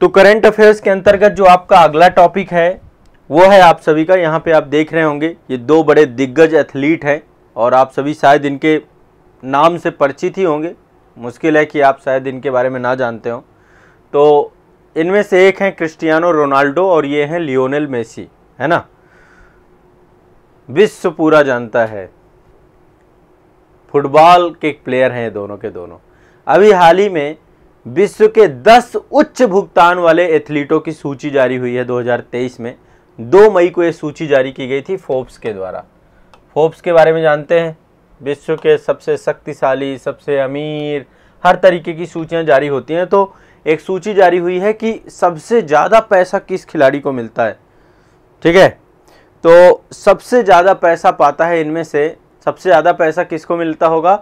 तो current affairs के अंतर्गत जो आपका अगला टॉपिक है वो है आप सभी का यहाँ पे आप देख रहे होंगे ये दो बड़े दिग्गज एथलीट हैं और आप सभी शायद इनके नाम से परिचित ही होंगे मुश्किल है कि आप शायद इनके बारे में ना जानते हों तो इनमें से एक हैं क्रिस्टियानो रोनाल्डो और ये हैं लियोनेल मेसी है ना विश्व पूरा जानता है फुटबॉल के प्लेयर हैं दोनों के दोनों अभी हाल ही में विश्व के 10 उच्च भुगतान वाले एथलीटों की सूची जारी हुई है 2023 में 2 मई को ये सूची जारी की गई थी फोर्ब्स के द्वारा फोर्ब्स के बारे में जानते हैं विश्व के सबसे शक्तिशाली सबसे अमीर हर तरीके की सूचियाँ जारी होती हैं तो एक सूची जारी हुई है कि सबसे ज़्यादा पैसा किस खिलाड़ी को मिलता है ठीक है तो सबसे ज़्यादा पैसा पाता है इनमें से सबसे ज़्यादा पैसा किसको मिलता होगा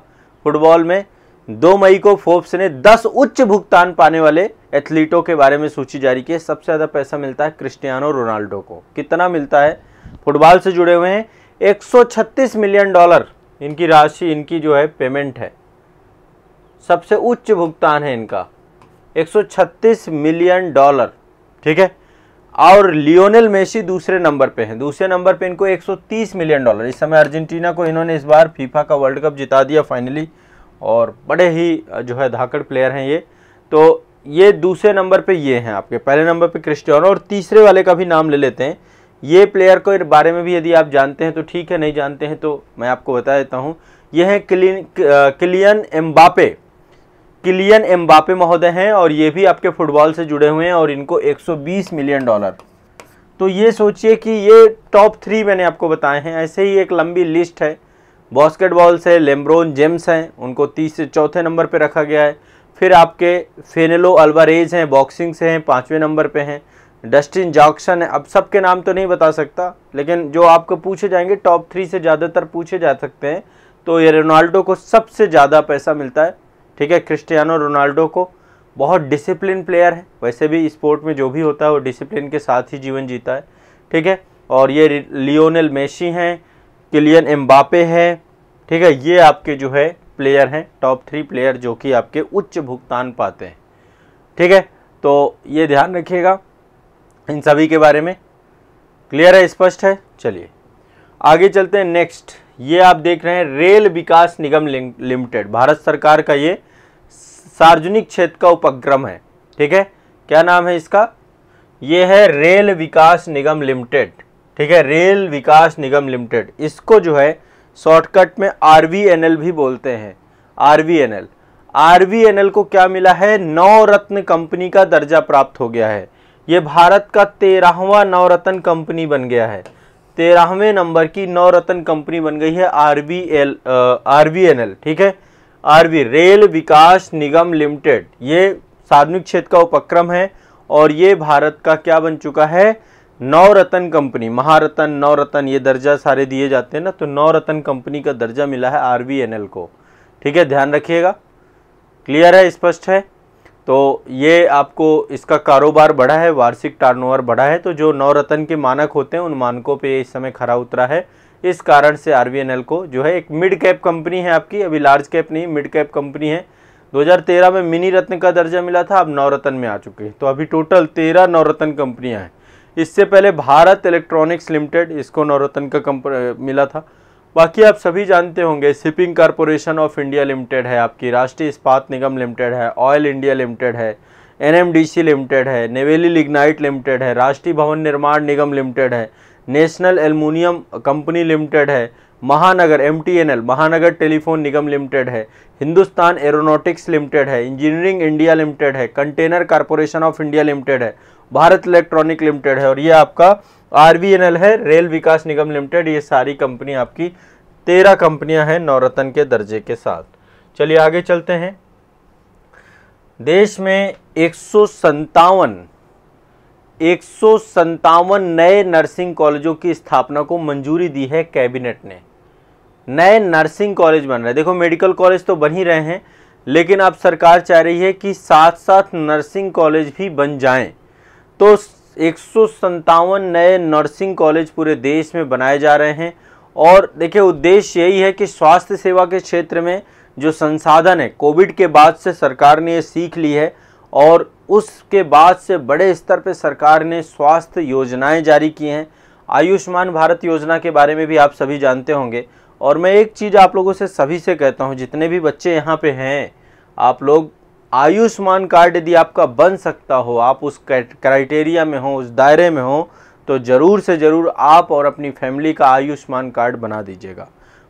फुटबॉल में दो मई को फोर्ब्स ने 10 उच्च भुगतान पाने वाले एथलीटों के बारे में सूची जारी की सबसे ज़्यादा पैसा मिलता है क्रिस्टियानो रोनाल्डो को कितना मिलता है फुटबॉल से जुड़े हुए हैं 136 मिलियन डॉलर इनकी राशि इनकी जो है पेमेंट है सबसे उच्च भुगतान है इनका 136 मिलियन डॉलर ठीक है और लियोनेल मेसी दूसरे नंबर पे हैं दूसरे नंबर पे इनको 130 मिलियन डॉलर इस समय अर्जेंटीना को इन्होंने इस बार फीफा का वर्ल्ड कप जिता दिया फाइनली और बड़े ही जो है धाकड़ प्लेयर हैं ये तो ये दूसरे नंबर पे ये हैं आपके पहले नंबर पे क्रिस्टियानो और तीसरे वाले का भी नाम ले लेते हैं ये प्लेयर को बारे में भी यदि आप जानते हैं तो ठीक है नहीं जानते हैं तो मैं आपको बता देता हूँ ये हैं Kylian Kylian Mbappe Kylian Mbappe महोदय हैं और ये भी आपके फुटबॉल से जुड़े हुए हैं और इनको 120 मिलियन डॉलर तो ये सोचिए कि ये टॉप थ्री मैंने आपको बताए हैं ऐसे ही एक लंबी लिस्ट है बास्केटबॉल से लेम्ब्रोन जेम्स हैं उनको तीसरे चौथे नंबर पर रखा गया है फिर आपके फेनेलो अल्वारेज हैं बॉक्सिंग से हैं पाँचवें नंबर पर हैं डस्टिन जॉक्सन है अब सबके नाम तो नहीं बता सकता लेकिन जो आपको पूछे जाएंगे टॉप थ्री से ज़्यादातर पूछे जा सकते हैं तो ये रोनाल्डो को सबसे ज़्यादा पैसा मिलता है ठीक है क्रिस्टियानो रोनाल्डो को बहुत डिसिप्लिन प्लेयर है वैसे भी स्पोर्ट में जो भी होता है वो डिसिप्लिन के साथ ही जीवन जीता है ठीक है और ये लियोनल मेशी हैं किलियन एम्बापे हैं ठीक है ये आपके जो है प्लेयर हैं टॉप थ्री प्लेयर जो कि आपके उच्च भुगतान पाते हैं ठीक है तो ये ध्यान रखिएगा इन सभी के बारे में क्लियर है स्पष्ट है चलिए आगे चलते हैं नेक्स्ट ये आप देख रहे हैं रेल विकास निगम लिमिटेड भारत सरकार का ये सार्वजनिक क्षेत्र का उपक्रम है ठीक है क्या नाम है इसका ये है रेल विकास निगम लिमिटेड ठीक है रेल विकास निगम लिमिटेड इसको जो है शॉर्टकट में आर भी बोलते हैं आर वी एल को क्या मिला है नवरत्न कंपनी का दर्जा प्राप्त हो गया है ये भारत का तेरहवा नवरत्न कंपनी बन गया है तेरहवें नंबर की नवरत्न कंपनी बन गई है R V L R V N L ठीक है R V Rail Vikas Nigam limited ये सार्वजनिक क्षेत्र का उपक्रम है और ये भारत का क्या बन चुका है नवरत्न कंपनी महारत्न नवरत्न ये दर्जा सारे दिए जाते हैं ना तो नवरत्न कंपनी का दर्जा मिला है आर को ठीक है ध्यान रखिएगा क्लियर है स्पष्ट है तो ये आपको इसका कारोबार बढ़ा है वार्षिक टर्नओवर बढ़ा है तो जो नवरत्न के मानक होते हैं उन मानकों पे इस समय खरा उतरा है इस कारण से आर को जो है एक मिड कैप कंपनी है आपकी अभी लार्ज कैप नहीं मिड कैप कंपनी है 2013 में मिनी रत्न का दर्जा मिला था अब नवरत्न में आ चुके हैं तो अभी टोटल तेरह नवरत्न कंपनियां हैं इससे पहले भारत इलेक्ट्रॉनिक्स लिमिटेड इसको नवरत्न का कंप मिला था बाकी आप सभी जानते होंगे shipping corporation of India limited है आपकी राष्ट्रीय इस्पात निगम लिमिटेड है ऑयल इंडिया लिमिटेड है एनएमडीसी लिमिटेड है नेवेली लिग्नाइट लिमिटेड है राष्ट्रीय भवन निर्माण निगम लिमिटेड है नेशनल एलमिनियम कंपनी लिमिटेड है Mahanagar M Mahanagar telephone Nigam limited है हिंदुस्तान एरोनॉटिक्स लिमिटेड है इंजीनियरिंग इंडिया लिमिटेड है container corporation of India limited है भारत इलेक्ट्रॉनिक लिमिटेड है और ये आपका आर है रेल विकास निगम लिमिटेड ये सारी कंपनी आपकी तेरह कंपनियां हैं नवरत्न के दर्जे के साथ चलिए आगे चलते हैं देश में एक सौ संतावन नए नर्सिंग कॉलेजों की स्थापना को मंजूरी दी है कैबिनेट ने नए नर्सिंग कॉलेज बन रहे हैं देखो मेडिकल कॉलेज तो बन ही रहे हैं लेकिन अब सरकार चाह रही है कि साथ साथ नर्सिंग कॉलेज भी बन जाएं तो एक नए नर्सिंग कॉलेज पूरे देश में बनाए जा रहे हैं और देखिए उद्देश्य यही है कि स्वास्थ्य सेवा के क्षेत्र में जो संसाधन है कोविड के बाद से सरकार ने ये सीख ली है और उसके बाद से बड़े स्तर पर सरकार ने स्वास्थ्य योजनाएं जारी की हैं आयुष्मान भारत योजना के बारे में भी आप सभी जानते होंगे और मैं एक चीज़ आप लोगों से सभी से कहता हूँ जितने भी बच्चे यहाँ पे हैं आप लोग आयुष्मान कार्ड यदि आपका बन सकता हो आप उस क्राइटेरिया में हो उस दायरे में हो तो ज़रूर से ज़रूर आप और अपनी फैमिली का आयुष्मान कार्ड बना दीजिएगा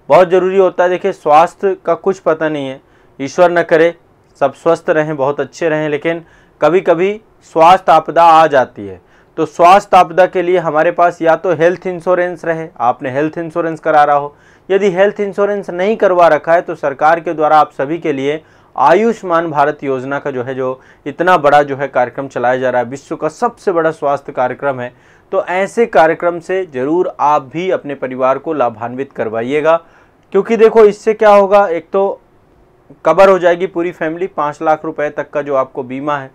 बहुत ज़रूरी होता है देखिए स्वास्थ्य का कुछ पता नहीं है ईश्वर न करे सब स्वस्थ रहें बहुत अच्छे रहें लेकिन कभी कभी स्वास्थ्य आपदा आ जाती है तो स्वास्थ्य आपदा के लिए हमारे पास या तो हेल्थ इंश्योरेंस रहे आपने हेल्थ इंश्योरेंस करा रहा हो यदि हेल्थ इंश्योरेंस नहीं करवा रखा है तो सरकार के द्वारा आप सभी के लिए आयुष्मान भारत योजना का जो है जो इतना बड़ा जो है कार्यक्रम चलाया जा रहा है विश्व का सबसे बड़ा स्वास्थ्य कार्यक्रम है तो ऐसे कार्यक्रम से ज़रूर आप भी अपने परिवार को लाभान्वित करवाइएगा क्योंकि देखो इससे क्या होगा एक तो कवर हो जाएगी पूरी फैमिली पाँच लाख रुपए तक का जो आपको बीमा है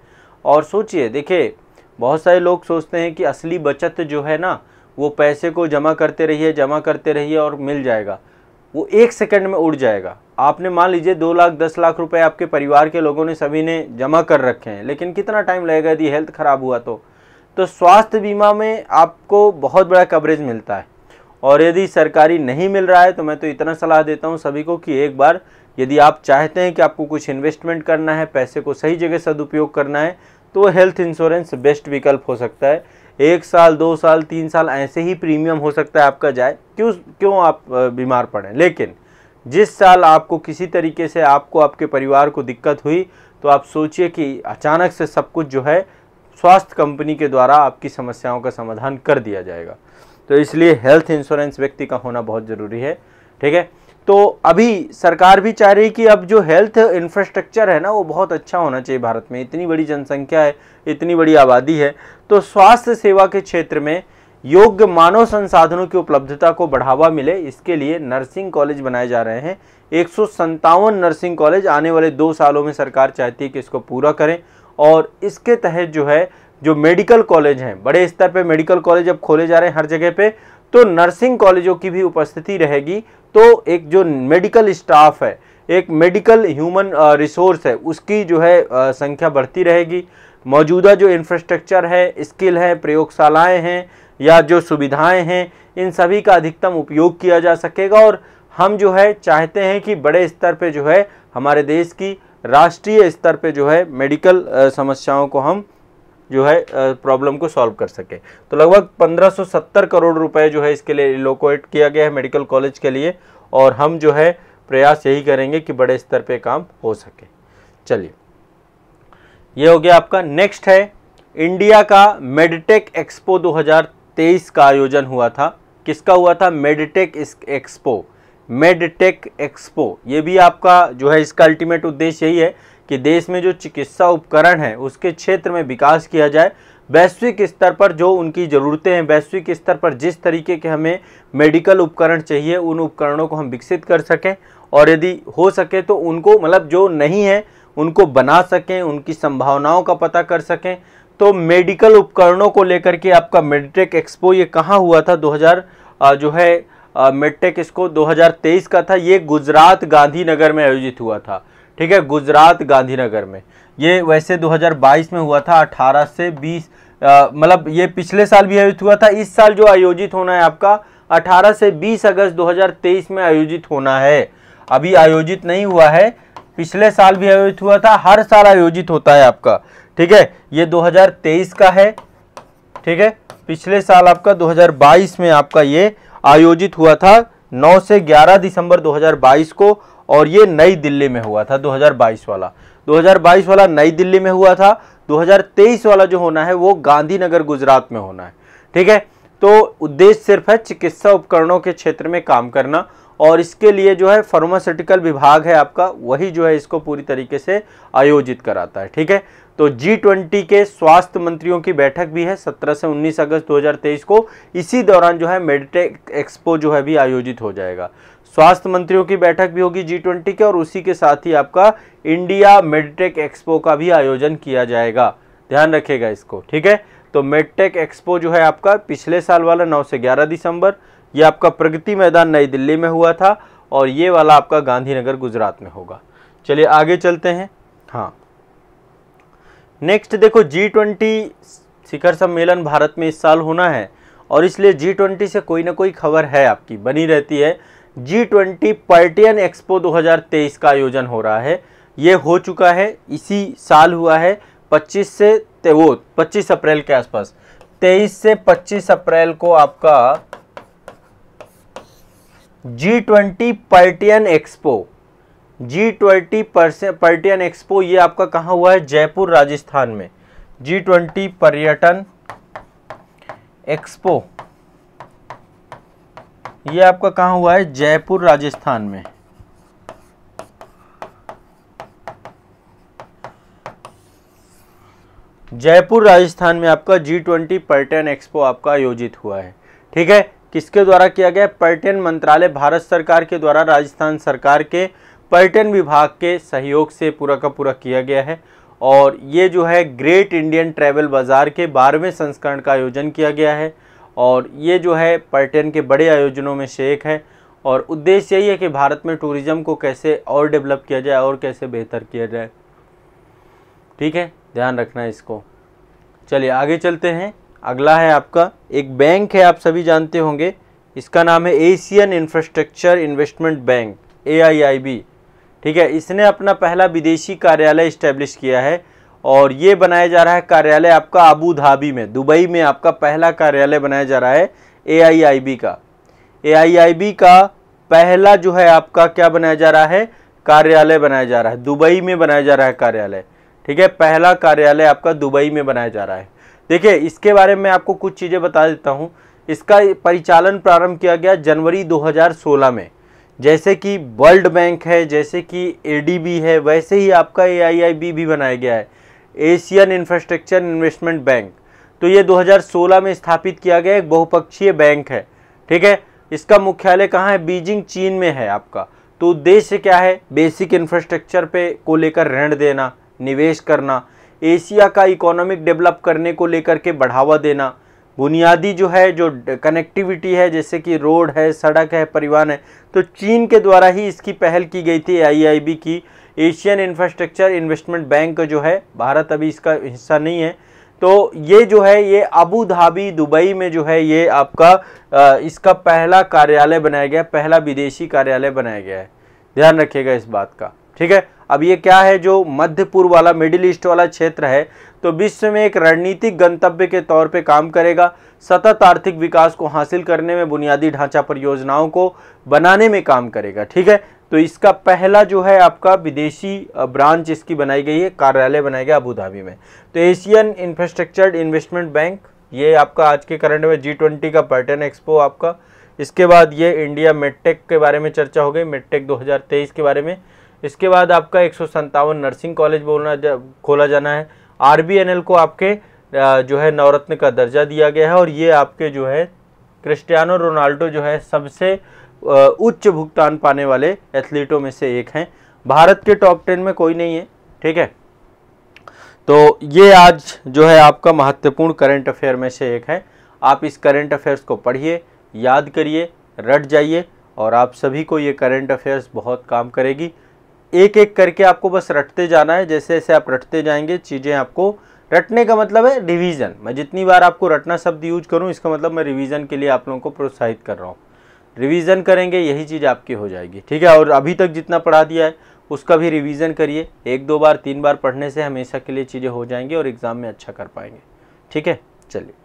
और सोचिए देखिए बहुत सारे लोग सोचते हैं कि असली बचत जो है ना वो पैसे को जमा करते रहिए जमा करते रहिए और मिल जाएगा वो एक सेकंड में उड़ जाएगा आपने मान लीजिए दो लाख दस लाख रुपए आपके परिवार के लोगों ने सभी ने जमा कर रखे हैं लेकिन कितना टाइम लगेगा यदि हेल्थ ख़राब हुआ तो तो स्वास्थ्य बीमा में आपको बहुत बड़ा कवरेज मिलता है और यदि सरकारी नहीं मिल रहा है तो मैं तो इतना सलाह देता हूँ सभी को कि एक बार यदि आप चाहते हैं कि आपको कुछ इन्वेस्टमेंट करना है पैसे को सही जगह सदुपयोग करना है तो हेल्थ इंश्योरेंस बेस्ट विकल्प हो सकता है एक साल दो साल तीन साल ऐसे ही प्रीमियम हो सकता है आपका जाए क्यों क्यों आप बीमार पड़ें लेकिन जिस साल आपको किसी तरीके से आपको आपके परिवार को दिक्कत हुई तो आप सोचिए कि अचानक से सब कुछ जो है स्वास्थ्य कंपनी के द्वारा आपकी समस्याओं का समाधान कर दिया जाएगा तो इसलिए हेल्थ इंश्योरेंस व्यक्ति का होना बहुत ज़रूरी है ठीक है तो अभी सरकार भी चाह रही कि अब जो हेल्थ इंफ्रास्ट्रक्चर है ना वो बहुत अच्छा होना चाहिए भारत में इतनी बड़ी जनसंख्या है इतनी बड़ी आबादी है तो स्वास्थ्य सेवा के क्षेत्र में योग्य मानव संसाधनों की उपलब्धता को बढ़ावा मिले इसके लिए नर्सिंग कॉलेज बनाए जा रहे हैं एक नर्सिंग कॉलेज आने वाले दो सालों में सरकार चाहती है कि इसको पूरा करें और इसके तहत जो है जो मेडिकल कॉलेज हैं बड़े स्तर पे मेडिकल कॉलेज अब खोले जा रहे हैं हर जगह पे तो नर्सिंग कॉलेजों की भी उपस्थिति रहेगी तो एक जो मेडिकल स्टाफ है एक मेडिकल ह्यूमन रिसोर्स है उसकी जो है संख्या बढ़ती रहेगी मौजूदा जो इंफ्रास्ट्रक्चर है स्किल है प्रयोगशालाएं हैं या जो सुविधाएं हैं इन सभी का अधिकतम उपयोग किया जा सकेगा और हम जो है चाहते हैं कि बड़े स्तर पे जो है हमारे देश की राष्ट्रीय स्तर पे जो है मेडिकल समस्याओं को हम जो है प्रॉब्लम को सॉल्व कर सके तो लगभग 1570 करोड़ रुपए जो है इसके लिए लोकोएट किया गया है मेडिकल कॉलेज के लिए और हम जो है प्रयास यही करेंगे कि बड़े स्तर पर काम हो सके चलिए यह हो गया आपका नेक्स्ट है इंडिया का मेडटेक एक्सपो तेईस का आयोजन हुआ था किसका हुआ था मेडटेक एक्सपो मेडटेक एक्सपो ये भी आपका जो है इसका अल्टीमेट उद्देश्य यही है कि देश में जो चिकित्सा उपकरण है उसके क्षेत्र में विकास किया जाए वैश्विक स्तर पर जो उनकी ज़रूरतें हैं वैश्विक स्तर पर जिस तरीके के हमें मेडिकल उपकरण चाहिए उन उपकरणों को हम विकसित कर सकें और यदि हो सके तो उनको मतलब जो नहीं है उनको बना सकें उनकी संभावनाओं का पता कर सकें तो मेडिकल उपकरणों को लेकर के आपका मेडिटेक एक्सपो ये कहाँ हुआ था 2000 जो है मेडटेक इसको 2023 का था ये गुजरात गांधीनगर में आयोजित हुआ था ठीक है गुजरात गांधीनगर में ये वैसे 2022 में हुआ था 18 से 20 मतलब ये पिछले साल भी आयोजित हुआ था इस साल जो आयोजित होना है आपका 18 से 20 अगस्त 2023 में आयोजित होना है अभी आयोजित नहीं हुआ है पिछले साल भी आयोजित हुआ था हर साल आयोजित होता है आपका ठीक है ये 2023 का है ठीक है पिछले साल आपका 2022 में आपका ये आयोजित हुआ था 9 से 11 दिसंबर 2022 को और ये नई दिल्ली में हुआ था 2022 वाला 2022 वाला नई दिल्ली में हुआ था 2023 वाला जो होना है वो गांधीनगर गुजरात में होना है ठीक है तो उद्देश्य सिर्फ है चिकित्सा उपकरणों के क्षेत्र में काम करना और इसके लिए जो है फार्मास्यूटिकल विभाग है आपका वही जो है इसको पूरी तरीके से आयोजित कराता है ठीक है तो जी ट्वेंटी के स्वास्थ्य मंत्रियों की बैठक भी है 17 से 19 अगस्त 2023 को इसी दौरान जो है मेडिटेक एक्सपो जो है भी आयोजित हो जाएगा स्वास्थ्य मंत्रियों की बैठक भी होगी जी ट्वेंटी के और उसी के साथ ही आपका इंडिया मेडिटेक एक्सपो का भी आयोजन किया जाएगा ध्यान रखेगा इसको ठीक है तो मेडटेक एक्सपो जो है आपका पिछले साल वाला नौ से ग्यारह दिसंबर यह आपका प्रगति मैदान नई दिल्ली में हुआ था और ये वाला आपका गांधीनगर गुजरात में होगा चलिए आगे चलते हैं हाँ नेक्स्ट देखो जी ट्वेंटी शिखर सम्मेलन भारत में इस साल होना है और इसलिए जी ट्वेंटी से कोई ना कोई खबर है आपकी बनी रहती है जी ट्वेंटी पर्टियन एक्सपो 2023 का आयोजन हो रहा है ये हो चुका है इसी साल हुआ है 25 से वो 25 अप्रैल के आसपास 23 से 25 अप्रैल को आपका जी ट्वेंटी पर्टियन एक्सपो जी ट्वेंटी पर्यटन एक्सपो ये आपका कहाँ हुआ है जयपुर राजस्थान में जी ट्वेंटी पर्यटन एक्सपो ये आपका कहाँ हुआ है जयपुर राजस्थान में जयपुर राजस्थान में आपका जी ट्वेंटी पर्यटन एक्सपो आपका आयोजित हुआ है ठीक है किसके द्वारा किया गया पर्यटन मंत्रालय भारत सरकार के द्वारा राजस्थान सरकार के पर्यटन विभाग के सहयोग से पूरा का पूरा किया गया है और ये जो है ग्रेट इंडियन ट्रैवल बाज़ार के बारहवें संस्करण का आयोजन किया गया है और ये जो है पर्यटन के बड़े आयोजनों में से एक है और उद्देश्य यही है कि भारत में टूरिज़्म को कैसे और डेवलप किया जाए और कैसे बेहतर किया जाए ठीक है ध्यान रखना इसको चलिए आगे चलते हैं अगला है आपका एक बैंक है आप सभी जानते होंगे इसका नाम है Asian infrastructure investment bank A I I B ठीक है इसने अपना पहला विदेशी कार्यालय इस्टेब्लिश किया है और ये बनाया जा रहा है कार्यालय आपका अबू धाबी में दुबई में आपका पहला कार्यालय बनाया जा रहा है ए का ए का पहला जो है आपका क्या बनाया जा रहा है कार्यालय बनाया जा रहा है दुबई में बनाया जा रहा है कार्यालय ठीक है पहला कार्यालय आपका दुबई में बनाया जा रहा है देखिए इसके बारे में आपको कुछ चीज़ें बता देता हूँ इसका परिचालन प्रारंभ किया गया जनवरी 2016 में जैसे कि वर्ल्ड बैंक है जैसे कि ए है वैसे ही आपका ए भी बनाया गया है एशियन इंफ्रास्ट्रक्चर इन्वेस्टमेंट बैंक तो ये 2016 में स्थापित किया गया एक बहुपक्षीय बैंक है ठीक है इसका मुख्यालय कहाँ है बीजिंग चीन में है आपका तो उद्देश्य क्या है बेसिक इंफ्रास्ट्रक्चर पे को लेकर ऋण देना निवेश करना एशिया का इकोनॉमिक डेवलप करने को लेकर के बढ़ावा देना बुनियादी जो है जो कनेक्टिविटी है जैसे कि रोड है सड़क है परिवहन है तो चीन के द्वारा ही इसकी पहल की गई थी आईआईबी की एशियन इंफ्रास्ट्रक्चर इन्वेस्टमेंट बैंक जो है भारत अभी इसका हिस्सा नहीं है तो ये जो है ये अबू धाबी दुबई में जो है ये आपका इसका पहला कार्यालय बनाया गया पहला विदेशी कार्यालय बनाया गया है ध्यान रखिएगा इस बात का ठीक है अब ये क्या है जो मध्य पूर्व वाला मिडिल ईस्ट वाला क्षेत्र है तो विश्व में एक रणनीतिक गंतव्य के तौर पे काम करेगा सतत आर्थिक विकास को हासिल करने में बुनियादी ढांचा परियोजनाओं को बनाने में काम करेगा ठीक है तो इसका पहला जो है आपका विदेशी ब्रांच इसकी बनाई गई है कार्यालय बनाया गया अबूधाबी में तो एशियन इंफ्रास्ट्रक्चर इन्वेस्टमेंट बैंक ये आपका आज के करंट में जी ट्वेंटी का पर्यटन एक्सपो आपका इसके बाद ये इंडिया मेडटेक के बारे में चर्चा हो गई मेडटेक 2023 के बारे में इसके बाद आपका एक नर्सिंग कॉलेज बोलना जा, खोला जाना है आर को आपके जो है नवरत्न का दर्जा दिया गया है और ये आपके जो है क्रिस्टियानो रोनाल्डो जो है सबसे उच्च भुगतान पाने वाले एथलीटों में से एक हैं भारत के टॉप टेन में कोई नहीं है ठीक है तो ये आज जो है आपका महत्वपूर्ण करंट अफेयर में से एक है आप इस करंट अफेयर्स को पढ़िए याद करिए रट जाइए और आप सभी को ये करंट अफेयर्स बहुत काम करेगी एक एक करके आपको बस रटते जाना है जैसे जैसे आप रटते जाएंगे चीज़ें आपको रटने का मतलब है रिवीजन मैं जितनी बार आपको रटना शब्द यूज करूं इसका मतलब मैं रिवीजन के लिए आप लोगों को प्रोत्साहित कर रहा हूं रिवीजन करेंगे यही चीज़ आपकी हो जाएगी ठीक है और अभी तक जितना पढ़ा दिया है उसका भी रिवीजन करिए एक दो बार तीन बार पढ़ने से हमेशा के लिए चीज़ें हो जाएंगी और एग्ज़ाम में अच्छा कर पाएंगे ठीक है चलिए